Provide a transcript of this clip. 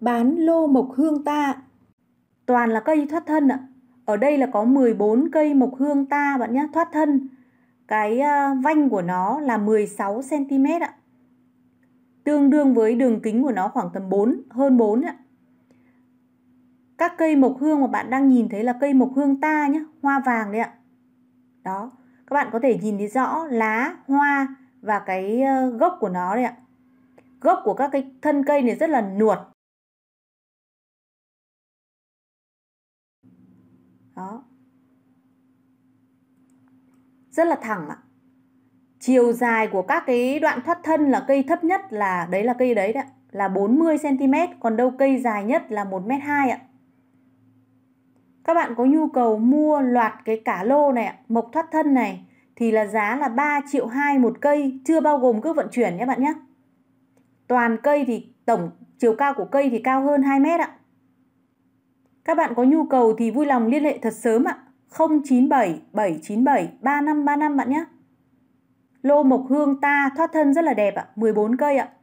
bán lô mộc hương ta. Toàn là cây thoát thân ạ. Ở đây là có 14 cây mộc hương ta bạn nhé, thoát thân. Cái ờ, vanh của nó là 16 cm ạ. Tương đương với đường kính của nó khoảng tầm 4, hơn 4 ạ. Các cây mộc hương mà bạn đang nhìn thấy là cây mộc hương ta nhé, hoa vàng đấy ạ. Đó, các bạn có thể nhìn thấy rõ lá, hoa và cái ờ, gốc của nó đấy ạ. Gốc của các cái thân cây này rất là nuột, đó rất là thẳng ạ chiều dài của các cái đoạn thoát thân là cây thấp nhất là đấy là cây đấy đấy là 40 cm còn đâu cây dài nhất là 1m2 ạ các bạn có nhu cầu mua loạt cái cả lô này mộc thoát thân này thì là giá là 3 triệu 2 một cây chưa bao gồm cước vận chuyển nhé bạn nhé toàn cây thì tổng chiều cao của cây thì cao hơn 2 mét ạ các bạn có nhu cầu thì vui lòng liên hệ thật sớm ạ. 097 797 3535 bạn nhé. Lô mộc hương ta thoát thân rất là đẹp ạ, 14 cây ạ.